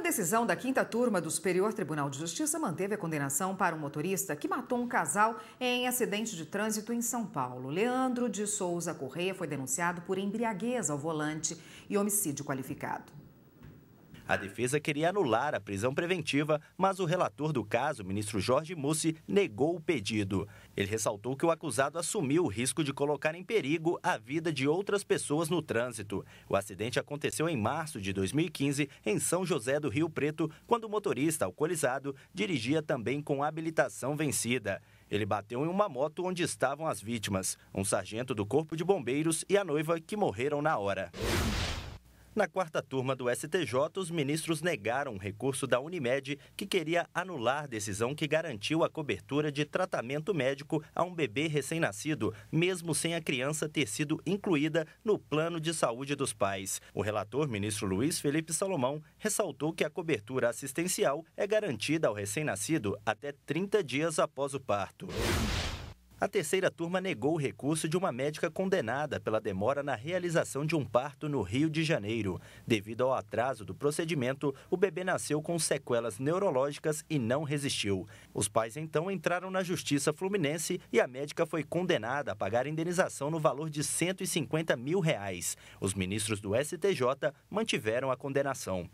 Uma decisão da quinta turma do Superior Tribunal de Justiça manteve a condenação para um motorista que matou um casal em acidente de trânsito em São Paulo. Leandro de Souza Correia foi denunciado por embriaguez ao volante e homicídio qualificado. A defesa queria anular a prisão preventiva, mas o relator do caso, ministro Jorge Mussi, negou o pedido. Ele ressaltou que o acusado assumiu o risco de colocar em perigo a vida de outras pessoas no trânsito. O acidente aconteceu em março de 2015, em São José do Rio Preto, quando o motorista alcoolizado dirigia também com habilitação vencida. Ele bateu em uma moto onde estavam as vítimas, um sargento do Corpo de Bombeiros e a noiva que morreram na hora. Na quarta turma do STJ, os ministros negaram um recurso da Unimed que queria anular decisão que garantiu a cobertura de tratamento médico a um bebê recém-nascido, mesmo sem a criança ter sido incluída no plano de saúde dos pais. O relator, ministro Luiz Felipe Salomão, ressaltou que a cobertura assistencial é garantida ao recém-nascido até 30 dias após o parto. A terceira turma negou o recurso de uma médica condenada pela demora na realização de um parto no Rio de Janeiro. Devido ao atraso do procedimento, o bebê nasceu com sequelas neurológicas e não resistiu. Os pais então entraram na Justiça Fluminense e a médica foi condenada a pagar indenização no valor de 150 mil reais. Os ministros do STJ mantiveram a condenação.